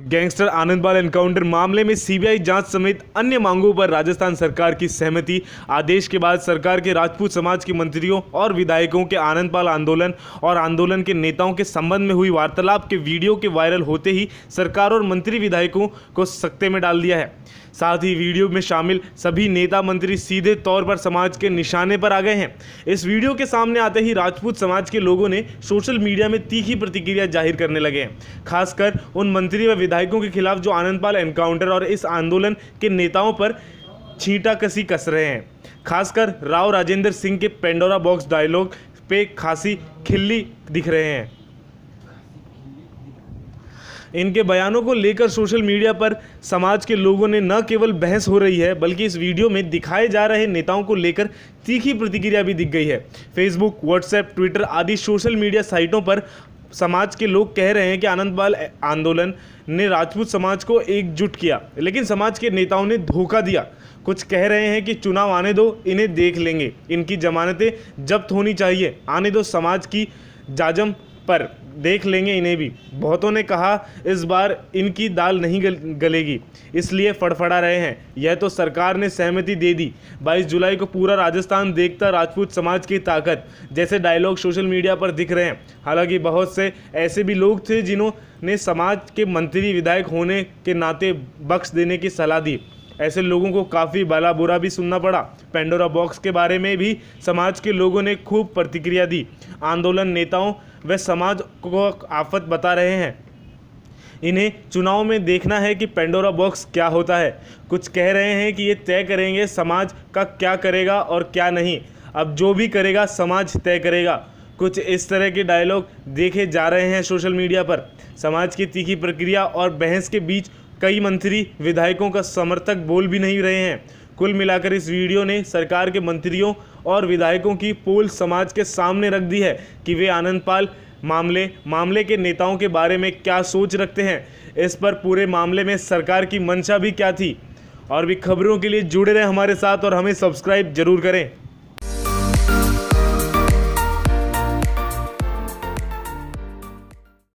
gangster Anandpal encounter मामले में CBI जांच समेत अन्य मांगों पर राजस्थान सरकार की सहमति आदेश के बाद सरकार के राजपूत समाज के मंत्रियों और विधायकों के आनंदपाल आंदोलन और आंदोलन के नेताओं के संबंध में हुई वार्तालाप के वीडियो के वायरल होते ही सरकार और मंत्री विधायकों को सख्ते में डाल दिया है साथ ही वीडियो में शामिल सभी नेता मंत्री सीधे तौर पर समाज के निशाने पर आ गए हैं इस वीडियो के सामने आते ही राजपूत समाज के लोगों ने सोशल मीडिया में तीखी प्रतिक्रिया जाहिर करने लगे हैं खासकर उन मंत्री व विधायकों के खिलाफ जो आनंदपाल एनकाउंटर और इस आंदोलन के नेताओं पर छींटा कसी कस रहे हैं खासकर राव राजेंद्र सिंह के पेंडोरा बॉक्स डायलॉग पे खासी खिल्ली दिख रहे हैं इनके बयानों को लेकर सोशल मीडिया पर समाज के लोगों ने न केवल बहस हो रही है बल्कि इस वीडियो में दिखाए जा रहे नेताओं को लेकर तीखी प्रतिक्रिया भी दिख गई है फेसबुक व्हाट्सएप ट्विटर आदि सोशल मीडिया साइटों पर समाज के लोग कह रहे हैं कि आनंद बाल आंदोलन ने राजपूत समाज को एकजुट किया लेकिन समाज के नेताओं ने धोखा दिया कुछ कह रहे हैं कि चुनाव आने दो इन्हें देख लेंगे इनकी जमानतें जब्त होनी चाहिए आने दो समाज की जाजम पर देख लेंगे इन्हें भी बहुतों ने कहा इस बार इनकी दाल नहीं गल, गलेगी इसलिए फड़फड़ा रहे हैं यह तो सरकार ने सहमति दे दी 22 जुलाई को पूरा राजस्थान देखता राजपूत समाज की ताकत जैसे डायलॉग सोशल मीडिया पर दिख रहे हैं हालांकि बहुत से ऐसे भी लोग थे जिन्होंने समाज के मंत्री विधायक होने के नाते बख्श देने की सलाह दी ऐसे लोगों को काफ़ी भला बुरा भी सुनना पड़ा पेंडोरा बॉक्स के बारे में भी समाज के लोगों ने खूब प्रतिक्रिया दी आंदोलन नेताओं व समाज को आफत बता रहे हैं इन्हें चुनाव में देखना है कि पेंडोरा बॉक्स क्या होता है कुछ कह रहे हैं कि ये तय करेंगे समाज का क्या करेगा और क्या नहीं अब जो भी करेगा समाज तय करेगा कुछ इस तरह के डायलॉग देखे जा रहे हैं सोशल मीडिया पर समाज की तीखी प्रक्रिया और बहस के बीच कई मंत्री विधायकों का समर्थक बोल भी नहीं रहे हैं कुल मिलाकर इस वीडियो ने सरकार के मंत्रियों और विधायकों की पोल समाज के सामने रख दी है कि वे आनंदपाल मामले मामले के नेताओं के बारे में क्या सोच रखते हैं इस पर पूरे मामले में सरकार की मंशा भी क्या थी और भी खबरों के लिए जुड़े रहें हमारे साथ और हमें सब्सक्राइब जरूर करें